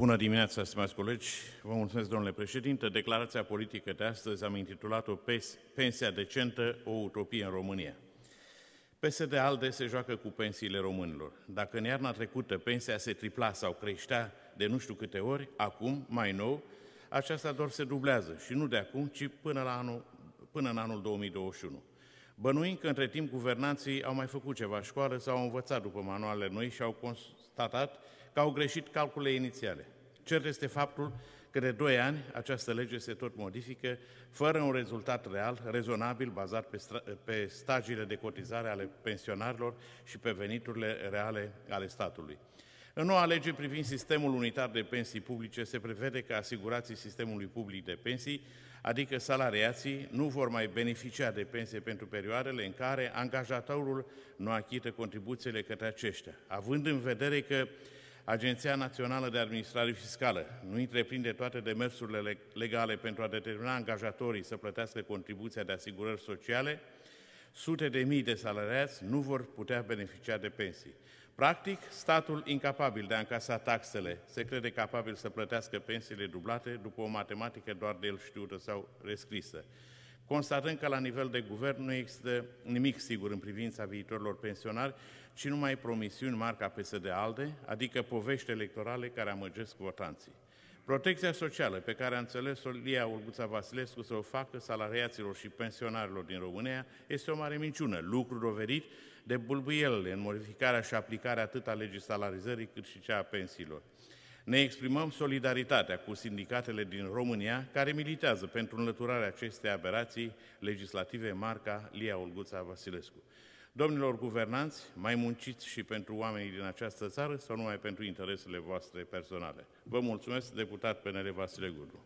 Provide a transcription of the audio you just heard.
Bună dimineața, stimați colegi! Vă mulțumesc, domnule președinte. Declarația politică de astăzi am intitulat-o Pensia decentă, o utopie în România. PSD ALDE se joacă cu pensiile românilor. Dacă în iarna trecută pensia se tripla sau creștea de nu știu câte ori, acum, mai nou, aceasta doar se dublează și nu de acum, ci până, la anul, până în anul 2021. Bănuim că între timp guvernanții au mai făcut ceva școală sau au învățat după manualele noi și au constatat că au greșit calculele inițiale. Cert este faptul că de 2 ani această lege se tot modifică fără un rezultat real, rezonabil, bazat pe, pe stagiile de cotizare ale pensionarilor și pe veniturile reale ale statului. În noua lege privind sistemul unitar de pensii publice se prevede că asigurații sistemului public de pensii, adică salariații, nu vor mai beneficia de pensie pentru perioadele în care angajatorul nu achită contribuțiile către aceștia, având în vedere că Agenția Națională de Administrare Fiscală nu întreprinde toate demersurile legale pentru a determina angajatorii să plătească contribuția de asigurări sociale, sute de mii de salariați nu vor putea beneficia de pensii. Practic, statul incapabil de a încasa taxele se crede capabil să plătească pensiile dublate după o matematică doar de el știută sau rescrisă. Constatând că la nivel de guvern nu există nimic sigur în privința viitorilor pensionari, ci numai promisiuni marca PSD-ALDE, D-A adică povești electorale care amăgesc votanții. Protecția socială pe care a înțeles-o Lia Olguța Vasilescu să o facă salariaților și pensionarilor din România este o mare minciună, lucru roverit de bulbuielele în modificarea și aplicarea atât a legii salarizării cât și cea a pensiilor. Ne exprimăm solidaritatea cu sindicatele din România care militează pentru înlăturarea acestei aberații legislative marca Lia Olguța Vasilescu. Domnilor guvernanți, mai munciți și pentru oamenii din această țară sau numai pentru interesele voastre personale? Vă mulțumesc, deputat PNL Vasile Gurdu.